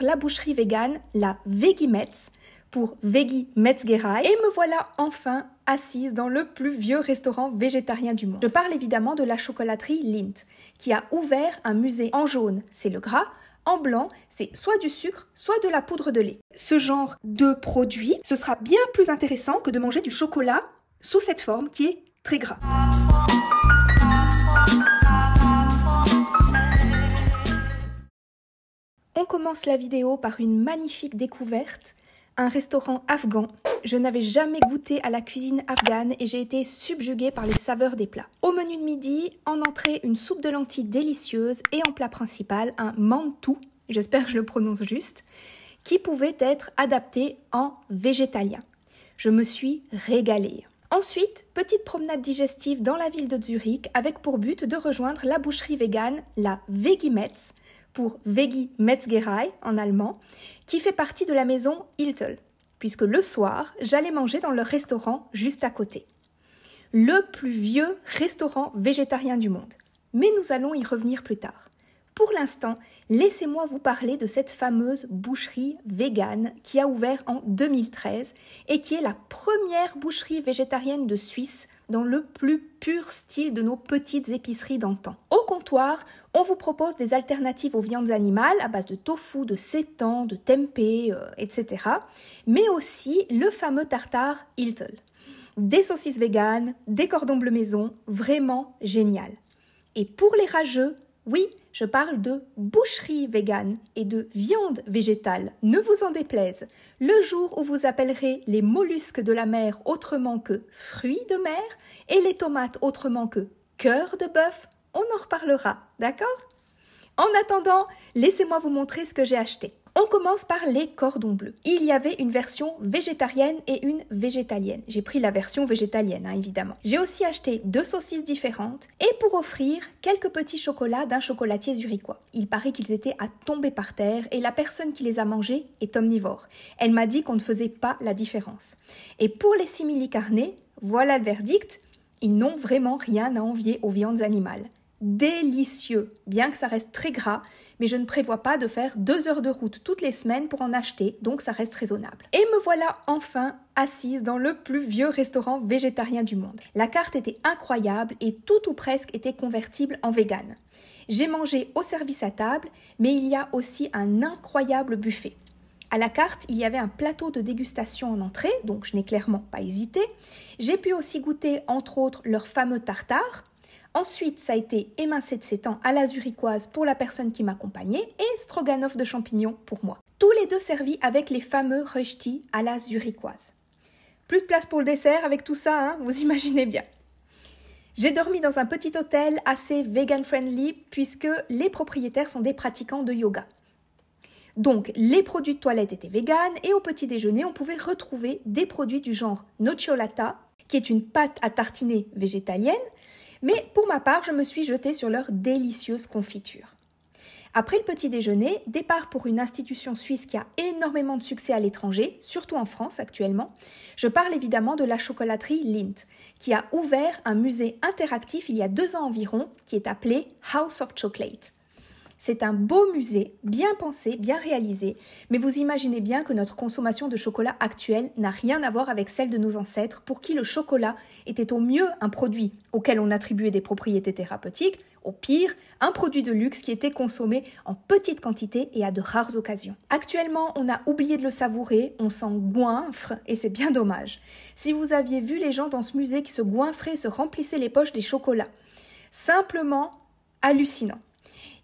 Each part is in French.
la boucherie végane, la Metz, pour Veggie Metzgerai. et me voilà enfin assise dans le plus vieux restaurant végétarien du monde. Je parle évidemment de la chocolaterie Lindt, qui a ouvert un musée en jaune, c'est le gras, en blanc, c'est soit du sucre, soit de la poudre de lait. Ce genre de produit, ce sera bien plus intéressant que de manger du chocolat sous cette forme qui est très gras. commence la vidéo par une magnifique découverte, un restaurant afghan. Je n'avais jamais goûté à la cuisine afghane et j'ai été subjuguée par les saveurs des plats. Au menu de midi, en entrée, une soupe de lentilles délicieuse et en plat principal, un mantou, j'espère que je le prononce juste, qui pouvait être adapté en végétalien. Je me suis régalée. Ensuite, petite promenade digestive dans la ville de Zurich avec pour but de rejoindre la boucherie végane, la Vegimetz, pour Veggie Metzgerei en allemand, qui fait partie de la maison Hiltel, puisque le soir, j'allais manger dans leur restaurant juste à côté. Le plus vieux restaurant végétarien du monde. Mais nous allons y revenir plus tard pour l'instant, laissez-moi vous parler de cette fameuse boucherie végane qui a ouvert en 2013 et qui est la première boucherie végétarienne de Suisse dans le plus pur style de nos petites épiceries d'antan. Au comptoir, on vous propose des alternatives aux viandes animales à base de tofu, de seitan, de tempeh, euh, etc. Mais aussi le fameux tartare Hiltel. Des saucisses véganes, des cordons bleu maison, vraiment génial. Et pour les rageux, oui, je parle de boucherie végane et de viande végétale, ne vous en déplaise. Le jour où vous appellerez les mollusques de la mer autrement que fruits de mer et les tomates autrement que cœur de bœuf, on en reparlera, d'accord En attendant, laissez-moi vous montrer ce que j'ai acheté. On commence par les cordons bleus. Il y avait une version végétarienne et une végétalienne. J'ai pris la version végétalienne, hein, évidemment. J'ai aussi acheté deux saucisses différentes et pour offrir quelques petits chocolats d'un chocolatier zurichois. Il paraît qu'ils étaient à tomber par terre et la personne qui les a mangés est omnivore. Elle m'a dit qu'on ne faisait pas la différence. Et pour les simili-carnés, voilà le verdict. Ils n'ont vraiment rien à envier aux viandes animales délicieux, bien que ça reste très gras, mais je ne prévois pas de faire deux heures de route toutes les semaines pour en acheter, donc ça reste raisonnable. Et me voilà enfin assise dans le plus vieux restaurant végétarien du monde. La carte était incroyable et tout ou presque était convertible en vegan. J'ai mangé au service à table, mais il y a aussi un incroyable buffet. À la carte, il y avait un plateau de dégustation en entrée, donc je n'ai clairement pas hésité. J'ai pu aussi goûter, entre autres, leur fameux tartare, Ensuite, ça a été émincé de sétan à la zurichoise pour la personne qui m'accompagnait et stroganoff de champignons pour moi. Tous les deux servis avec les fameux rösti à la zurichoise. Plus de place pour le dessert avec tout ça, hein, vous imaginez bien. J'ai dormi dans un petit hôtel assez vegan friendly puisque les propriétaires sont des pratiquants de yoga. Donc les produits de toilette étaient vegan et au petit déjeuner on pouvait retrouver des produits du genre nocciolata qui est une pâte à tartiner végétalienne mais pour ma part, je me suis jetée sur leur délicieuse confiture. Après le petit déjeuner, départ pour une institution suisse qui a énormément de succès à l'étranger, surtout en France actuellement, je parle évidemment de la chocolaterie Lindt, qui a ouvert un musée interactif il y a deux ans environ, qui est appelé House of Chocolate. C'est un beau musée, bien pensé, bien réalisé, mais vous imaginez bien que notre consommation de chocolat actuelle n'a rien à voir avec celle de nos ancêtres pour qui le chocolat était au mieux un produit auquel on attribuait des propriétés thérapeutiques, au pire, un produit de luxe qui était consommé en petite quantité et à de rares occasions. Actuellement, on a oublié de le savourer, on s'en goinfre et c'est bien dommage. Si vous aviez vu les gens dans ce musée qui se goinfraient et se remplissaient les poches des chocolats, simplement hallucinant.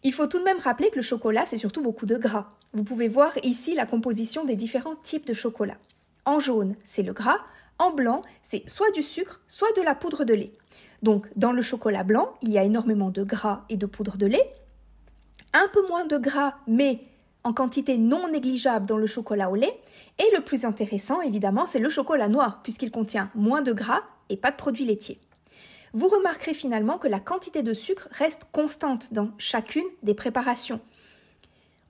Il faut tout de même rappeler que le chocolat, c'est surtout beaucoup de gras. Vous pouvez voir ici la composition des différents types de chocolat. En jaune, c'est le gras. En blanc, c'est soit du sucre, soit de la poudre de lait. Donc, dans le chocolat blanc, il y a énormément de gras et de poudre de lait. Un peu moins de gras, mais en quantité non négligeable dans le chocolat au lait. Et le plus intéressant, évidemment, c'est le chocolat noir, puisqu'il contient moins de gras et pas de produits laitiers vous remarquerez finalement que la quantité de sucre reste constante dans chacune des préparations.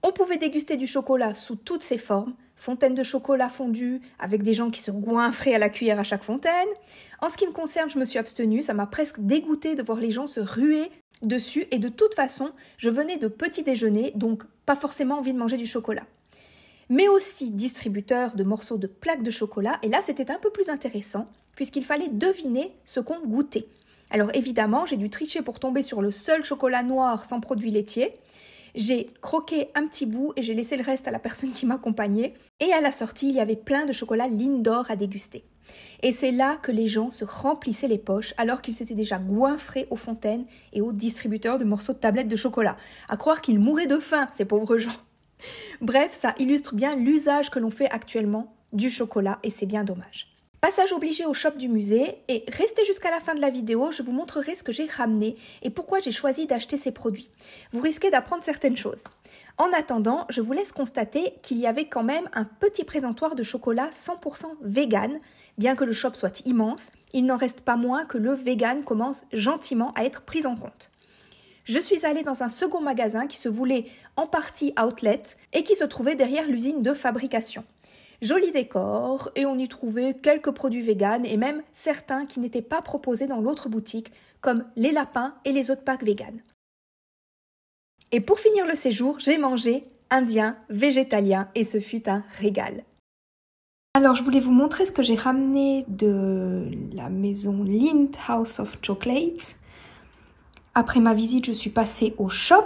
On pouvait déguster du chocolat sous toutes ses formes, fontaine de chocolat fondu, avec des gens qui se goinfraient à la cuillère à chaque fontaine. En ce qui me concerne, je me suis abstenue, ça m'a presque dégoûté de voir les gens se ruer dessus, et de toute façon, je venais de petit déjeuner, donc pas forcément envie de manger du chocolat. Mais aussi distributeur de morceaux de plaques de chocolat, et là c'était un peu plus intéressant, puisqu'il fallait deviner ce qu'on goûtait. Alors évidemment, j'ai dû tricher pour tomber sur le seul chocolat noir sans produit laitier. J'ai croqué un petit bout et j'ai laissé le reste à la personne qui m'accompagnait. Et à la sortie, il y avait plein de chocolat Lindor à déguster. Et c'est là que les gens se remplissaient les poches alors qu'ils s'étaient déjà goinfrés aux fontaines et aux distributeurs de morceaux de tablettes de chocolat. À croire qu'ils mouraient de faim, ces pauvres gens. Bref, ça illustre bien l'usage que l'on fait actuellement du chocolat et c'est bien dommage. Passage obligé au shop du musée et restez jusqu'à la fin de la vidéo, je vous montrerai ce que j'ai ramené et pourquoi j'ai choisi d'acheter ces produits. Vous risquez d'apprendre certaines choses. En attendant, je vous laisse constater qu'il y avait quand même un petit présentoir de chocolat 100% vegan. Bien que le shop soit immense, il n'en reste pas moins que le vegan commence gentiment à être pris en compte je suis allée dans un second magasin qui se voulait en partie outlet et qui se trouvait derrière l'usine de fabrication. Joli décor et on y trouvait quelques produits véganes et même certains qui n'étaient pas proposés dans l'autre boutique comme les lapins et les autres packs véganes. Et pour finir le séjour, j'ai mangé indien, végétalien et ce fut un régal. Alors je voulais vous montrer ce que j'ai ramené de la maison Lind House of Chocolates. Après ma visite, je suis passée au shop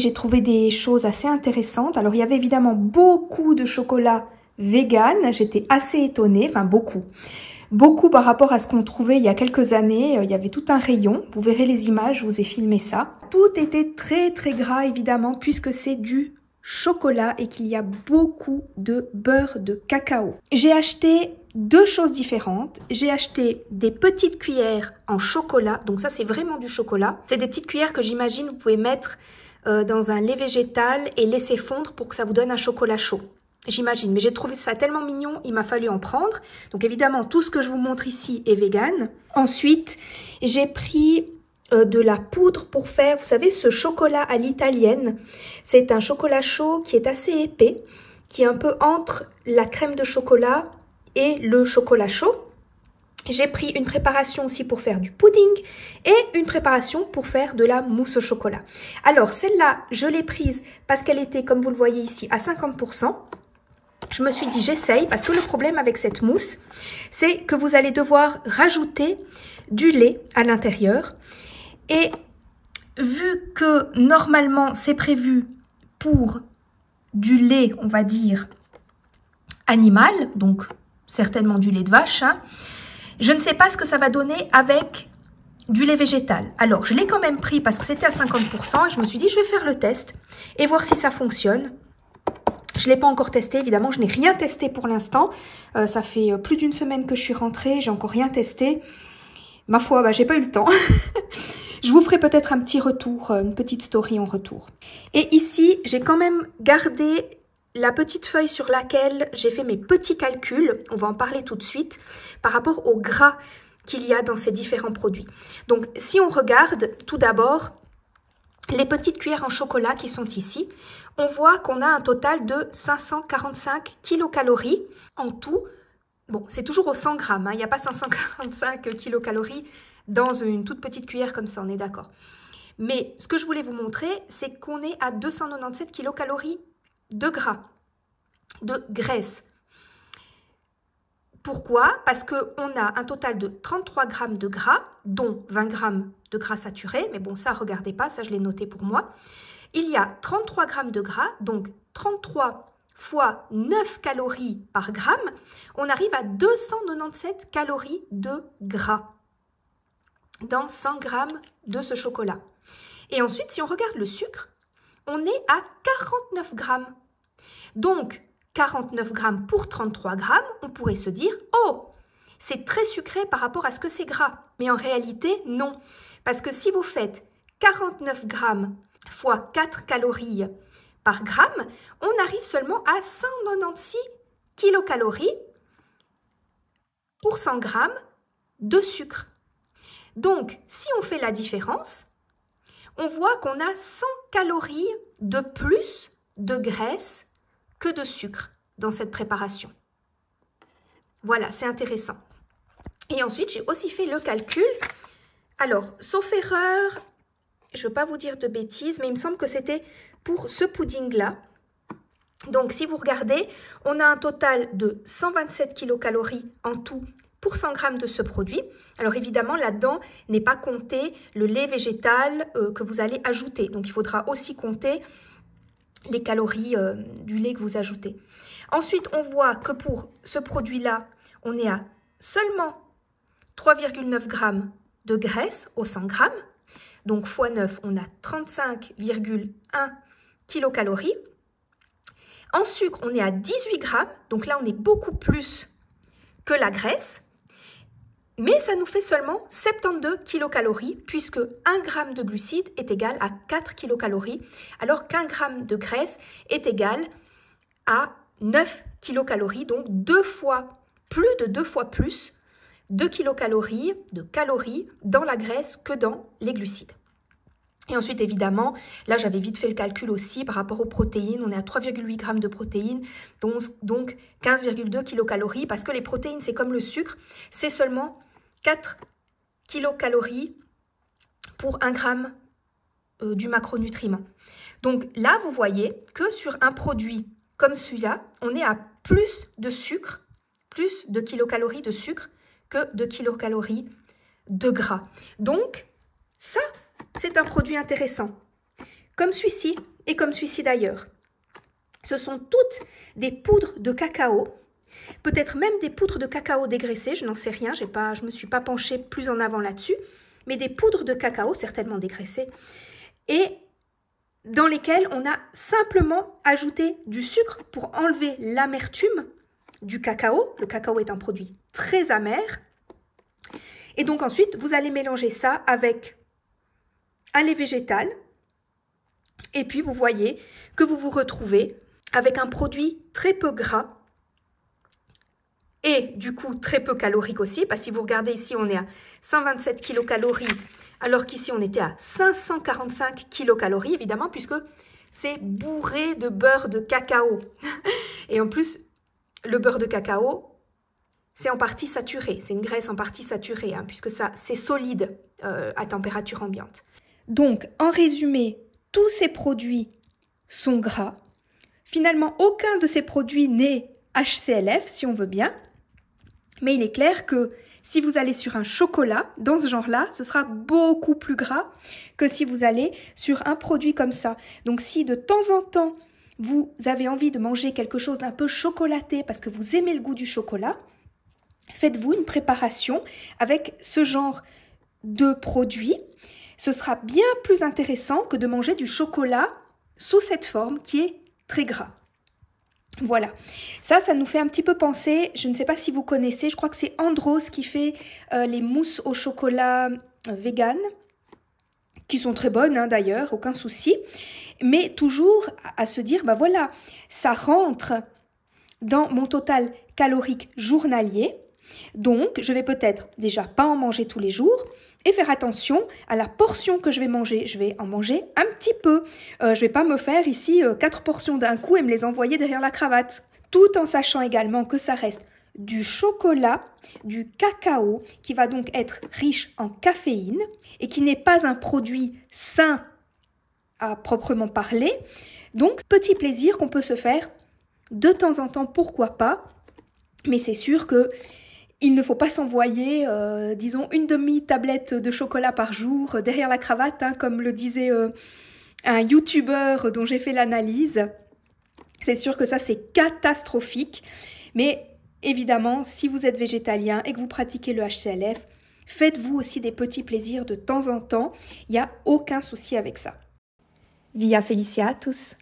j'ai trouvé des choses assez intéressantes. Alors il y avait évidemment beaucoup de chocolat vegan. J'étais assez étonnée, enfin beaucoup. Beaucoup par rapport à ce qu'on trouvait il y a quelques années. Euh, il y avait tout un rayon. Vous verrez les images, je vous ai filmé ça. Tout était très très gras évidemment puisque c'est du chocolat et qu'il y a beaucoup de beurre de cacao. J'ai acheté deux choses différentes. J'ai acheté des petites cuillères en chocolat. Donc ça, c'est vraiment du chocolat. C'est des petites cuillères que j'imagine vous pouvez mettre euh, dans un lait végétal et laisser fondre pour que ça vous donne un chocolat chaud. J'imagine, mais j'ai trouvé ça tellement mignon, il m'a fallu en prendre. Donc évidemment, tout ce que je vous montre ici est vegan. Ensuite, j'ai pris euh, de la poudre pour faire, vous savez, ce chocolat à l'italienne. C'est un chocolat chaud qui est assez épais, qui est un peu entre la crème de chocolat et le chocolat chaud. J'ai pris une préparation aussi pour faire du pudding et une préparation pour faire de la mousse au chocolat. Alors celle-là, je l'ai prise parce qu'elle était, comme vous le voyez ici, à 50%. Je me suis dit j'essaye parce que le problème avec cette mousse, c'est que vous allez devoir rajouter du lait à l'intérieur. Et vu que normalement c'est prévu pour du lait, on va dire, animal, donc certainement du lait de vache, hein, je ne sais pas ce que ça va donner avec du lait végétal. Alors, je l'ai quand même pris parce que c'était à 50% et je me suis dit, je vais faire le test et voir si ça fonctionne. Je ne l'ai pas encore testé, évidemment, je n'ai rien testé pour l'instant. Euh, ça fait euh, plus d'une semaine que je suis rentrée, j'ai encore rien testé. Ma foi, bah, j'ai pas eu le temps. je vous ferai peut-être un petit retour, euh, une petite story en retour. Et ici, j'ai quand même gardé la petite feuille sur laquelle j'ai fait mes petits calculs, on va en parler tout de suite, par rapport au gras qu'il y a dans ces différents produits. Donc si on regarde tout d'abord les petites cuillères en chocolat qui sont ici, on voit qu'on a un total de 545 kilocalories en tout. Bon, c'est toujours au 100 grammes, hein, il n'y a pas 545 kilocalories dans une toute petite cuillère comme ça, on est d'accord. Mais ce que je voulais vous montrer, c'est qu'on est à 297 kilocalories de gras, de graisse. Pourquoi Parce qu'on a un total de 33 grammes de gras, dont 20 grammes de gras saturé, mais bon, ça, regardez pas, ça, je l'ai noté pour moi. Il y a 33 grammes de gras, donc 33 fois 9 calories par gramme, on arrive à 297 calories de gras dans 100 grammes de ce chocolat. Et ensuite, si on regarde le sucre, on est à 49 grammes. Donc, 49 grammes pour 33 grammes, on pourrait se dire, oh, c'est très sucré par rapport à ce que c'est gras. Mais en réalité, non. Parce que si vous faites 49 grammes fois 4 calories par gramme, on arrive seulement à 196 kilocalories pour 100 grammes de sucre. Donc, si on fait la différence, on voit qu'on a 100 calories de plus de graisse que de sucre dans cette préparation. Voilà, c'est intéressant. Et ensuite, j'ai aussi fait le calcul. Alors, sauf erreur, je ne veux pas vous dire de bêtises, mais il me semble que c'était pour ce pudding-là. Donc, si vous regardez, on a un total de 127 kcal en tout pour 100 grammes de ce produit. Alors évidemment, là-dedans n'est pas compté le lait végétal euh, que vous allez ajouter. Donc il faudra aussi compter les calories euh, du lait que vous ajoutez. Ensuite, on voit que pour ce produit-là, on est à seulement 3,9 g de graisse au 100 g. Donc x 9, on a 35,1 kcal. En sucre, on est à 18 grammes. Donc là, on est beaucoup plus que la graisse. Mais ça nous fait seulement 72 kilocalories puisque 1 g de glucides est égal à 4 kilocalories alors qu'un g de graisse est égal à 9 kilocalories donc deux fois plus de deux fois plus de kilocalories de calories dans la graisse que dans les glucides. Et ensuite, évidemment, là j'avais vite fait le calcul aussi par rapport aux protéines. On est à 3,8 g de protéines, donc 15,2 kilocalories, parce que les protéines, c'est comme le sucre, c'est seulement 4 kilocalories pour 1 gramme euh, du macronutriment. Donc là, vous voyez que sur un produit comme celui-là, on est à plus de sucre, plus de kilocalories de sucre que de kilocalories de gras. Donc, ça, c'est un produit intéressant. Comme celui-ci et comme celui-ci d'ailleurs. Ce sont toutes des poudres de cacao Peut-être même des poudres de cacao dégraissées, je n'en sais rien, pas, je ne me suis pas penchée plus en avant là-dessus, mais des poudres de cacao certainement dégraissées, et dans lesquelles on a simplement ajouté du sucre pour enlever l'amertume du cacao. Le cacao est un produit très amer. Et donc ensuite, vous allez mélanger ça avec un lait végétal. Et puis, vous voyez que vous vous retrouvez avec un produit très peu gras et du coup très peu calorique aussi, parce que si vous regardez ici, on est à 127 kilocalories, alors qu'ici on était à 545 kilocalories, évidemment, puisque c'est bourré de beurre de cacao. et en plus, le beurre de cacao, c'est en partie saturé, c'est une graisse en partie saturée, hein, puisque ça, c'est solide euh, à température ambiante. Donc, en résumé, tous ces produits sont gras. Finalement, aucun de ces produits n'est HCLF, si on veut bien. Mais il est clair que si vous allez sur un chocolat, dans ce genre-là, ce sera beaucoup plus gras que si vous allez sur un produit comme ça. Donc si de temps en temps vous avez envie de manger quelque chose d'un peu chocolaté parce que vous aimez le goût du chocolat, faites-vous une préparation avec ce genre de produit. Ce sera bien plus intéressant que de manger du chocolat sous cette forme qui est très gras. Voilà, ça, ça nous fait un petit peu penser, je ne sais pas si vous connaissez, je crois que c'est Andros qui fait euh, les mousses au chocolat euh, vegan, qui sont très bonnes hein, d'ailleurs, aucun souci, mais toujours à se dire, ben voilà, ça rentre dans mon total calorique journalier, donc je vais peut-être déjà pas en manger tous les jours, et faire attention à la portion que je vais manger. Je vais en manger un petit peu. Je euh, je vais pas me faire ici euh, quatre portions d'un coup et me les envoyer derrière la cravate. Tout en sachant également que ça reste du chocolat, du cacao, qui va donc être riche en caféine et qui n'est pas un produit sain à proprement parler. Donc, petit plaisir qu'on peut se faire de temps en temps, pourquoi pas. Mais c'est sûr que il ne faut pas s'envoyer, euh, disons, une demi-tablette de chocolat par jour euh, derrière la cravate, hein, comme le disait euh, un youtubeur dont j'ai fait l'analyse. C'est sûr que ça, c'est catastrophique. Mais évidemment, si vous êtes végétalien et que vous pratiquez le HCLF, faites-vous aussi des petits plaisirs de temps en temps. Il n'y a aucun souci avec ça. Via Felicia à tous.